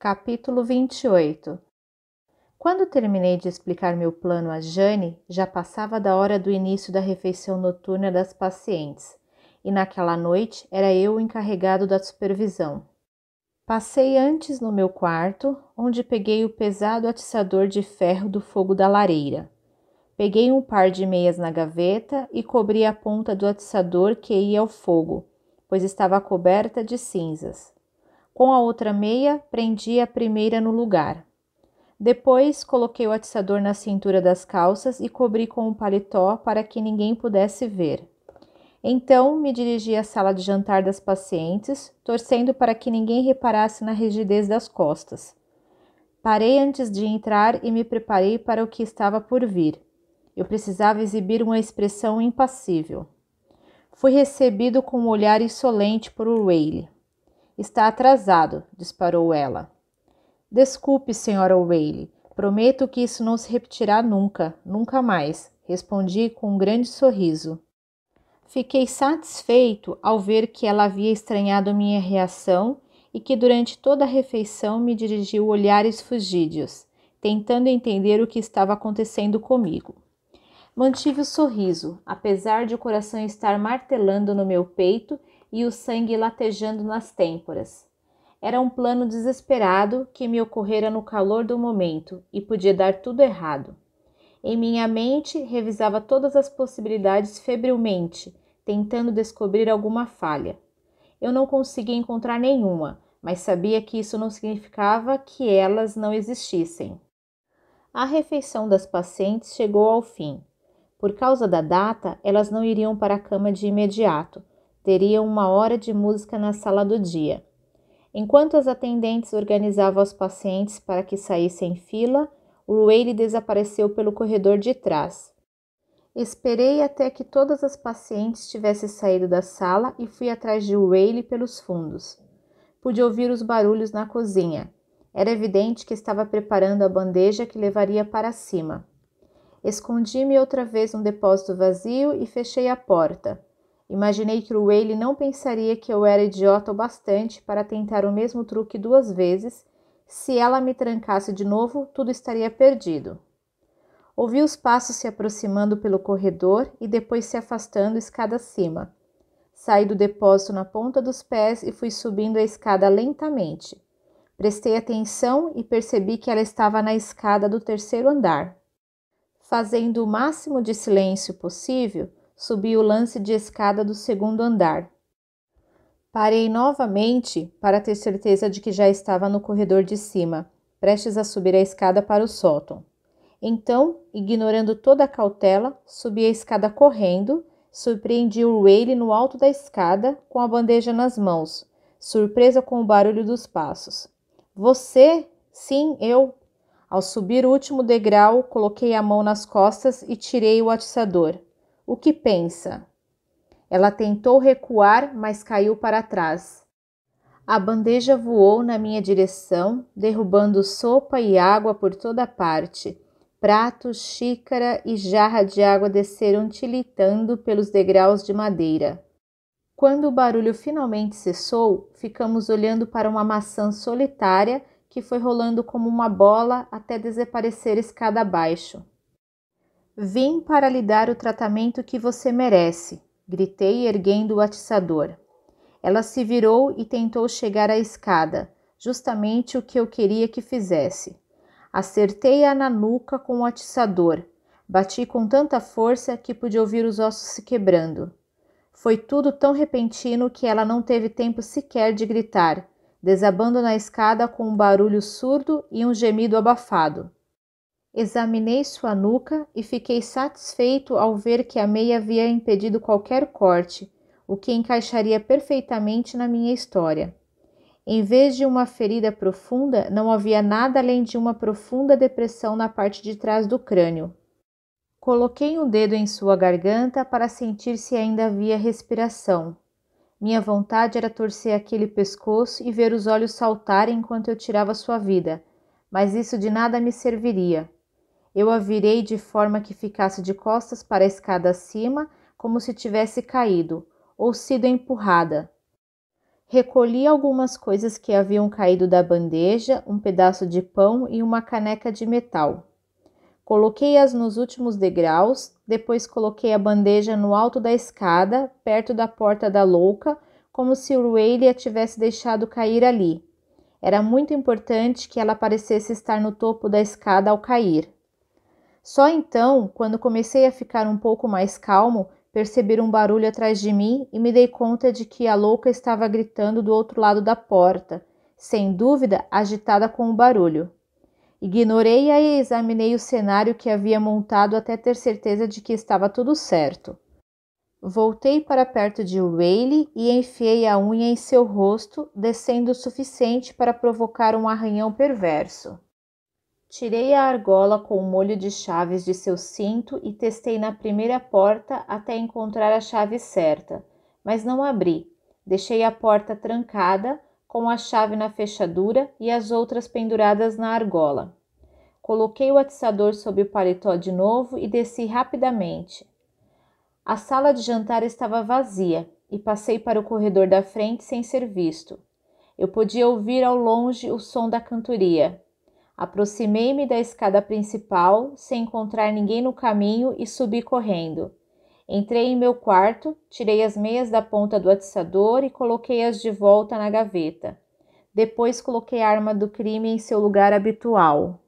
Capítulo 28 Quando terminei de explicar meu plano a Jane, já passava da hora do início da refeição noturna das pacientes, e naquela noite era eu o encarregado da supervisão. Passei antes no meu quarto, onde peguei o pesado atiçador de ferro do fogo da lareira. Peguei um par de meias na gaveta e cobri a ponta do atiçador que ia ao fogo, pois estava coberta de cinzas. Com a outra meia, prendi a primeira no lugar. Depois, coloquei o atiçador na cintura das calças e cobri com o um paletó para que ninguém pudesse ver. Então, me dirigi à sala de jantar das pacientes, torcendo para que ninguém reparasse na rigidez das costas. Parei antes de entrar e me preparei para o que estava por vir. Eu precisava exibir uma expressão impassível. Fui recebido com um olhar insolente por Whaley. Está atrasado, disparou ela. Desculpe, senhora O'Reilly. Prometo que isso não se repetirá nunca, nunca mais, respondi com um grande sorriso. Fiquei satisfeito ao ver que ela havia estranhado minha reação e que durante toda a refeição me dirigiu olhares fugídios, tentando entender o que estava acontecendo comigo. Mantive o sorriso, apesar de o coração estar martelando no meu peito e o sangue latejando nas têmporas. Era um plano desesperado que me ocorrera no calor do momento e podia dar tudo errado. Em minha mente, revisava todas as possibilidades febrilmente, tentando descobrir alguma falha. Eu não conseguia encontrar nenhuma, mas sabia que isso não significava que elas não existissem. A refeição das pacientes chegou ao fim. Por causa da data, elas não iriam para a cama de imediato, teriam uma hora de música na sala do dia. Enquanto as atendentes organizavam os pacientes para que saíssem em fila, o Whaley desapareceu pelo corredor de trás. Esperei até que todas as pacientes tivessem saído da sala e fui atrás de Whaley pelos fundos. Pude ouvir os barulhos na cozinha. Era evidente que estava preparando a bandeja que levaria para cima. Escondi-me outra vez num depósito vazio e fechei a porta. Imaginei que o Whaley não pensaria que eu era idiota o bastante para tentar o mesmo truque duas vezes. Se ela me trancasse de novo, tudo estaria perdido. Ouvi os passos se aproximando pelo corredor e depois se afastando escada acima. Saí do depósito na ponta dos pés e fui subindo a escada lentamente. Prestei atenção e percebi que ela estava na escada do terceiro andar. Fazendo o máximo de silêncio possível, subi o lance de escada do segundo andar. Parei novamente para ter certeza de que já estava no corredor de cima, prestes a subir a escada para o sótão. Então, ignorando toda a cautela, subi a escada correndo, surpreendi o Rayleigh no alto da escada com a bandeja nas mãos, surpresa com o barulho dos passos. Você? Sim, eu. Ao subir o último degrau, coloquei a mão nas costas e tirei o atiçador. O que pensa? Ela tentou recuar, mas caiu para trás. A bandeja voou na minha direção, derrubando sopa e água por toda parte. Pratos, xícara e jarra de água desceram tilitando pelos degraus de madeira. Quando o barulho finalmente cessou, ficamos olhando para uma maçã solitária que foi rolando como uma bola até desaparecer escada abaixo. Vim para lhe dar o tratamento que você merece, gritei, erguendo o atiçador. Ela se virou e tentou chegar à escada, justamente o que eu queria que fizesse. Acertei-a na nuca com o atiçador. Bati com tanta força que pude ouvir os ossos se quebrando. Foi tudo tão repentino que ela não teve tempo sequer de gritar, desabando na escada com um barulho surdo e um gemido abafado. Examinei sua nuca e fiquei satisfeito ao ver que a meia havia impedido qualquer corte, o que encaixaria perfeitamente na minha história. Em vez de uma ferida profunda, não havia nada além de uma profunda depressão na parte de trás do crânio. Coloquei um dedo em sua garganta para sentir se ainda havia respiração. Minha vontade era torcer aquele pescoço e ver os olhos saltarem enquanto eu tirava sua vida, mas isso de nada me serviria. Eu a virei de forma que ficasse de costas para a escada acima, como se tivesse caído ou sido empurrada. Recolhi algumas coisas que haviam caído da bandeja, um pedaço de pão e uma caneca de metal. Coloquei-as nos últimos degraus, depois coloquei a bandeja no alto da escada, perto da porta da louca, como se o Rayleigh a tivesse deixado cair ali. Era muito importante que ela parecesse estar no topo da escada ao cair. Só então, quando comecei a ficar um pouco mais calmo, percebi um barulho atrás de mim e me dei conta de que a louca estava gritando do outro lado da porta, sem dúvida agitada com o barulho. Ignorei-a e examinei o cenário que havia montado até ter certeza de que estava tudo certo. Voltei para perto de Whaley e enfiei a unha em seu rosto, descendo o suficiente para provocar um arranhão perverso. Tirei a argola com o molho de chaves de seu cinto e testei na primeira porta até encontrar a chave certa, mas não abri. Deixei a porta trancada, com a chave na fechadura e as outras penduradas na argola. Coloquei o atiçador sob o paletó de novo e desci rapidamente. A sala de jantar estava vazia e passei para o corredor da frente sem ser visto. Eu podia ouvir ao longe o som da cantoria, Aproximei-me da escada principal, sem encontrar ninguém no caminho, e subi correndo. Entrei em meu quarto, tirei as meias da ponta do atiçador e coloquei-as de volta na gaveta. Depois coloquei a arma do crime em seu lugar habitual.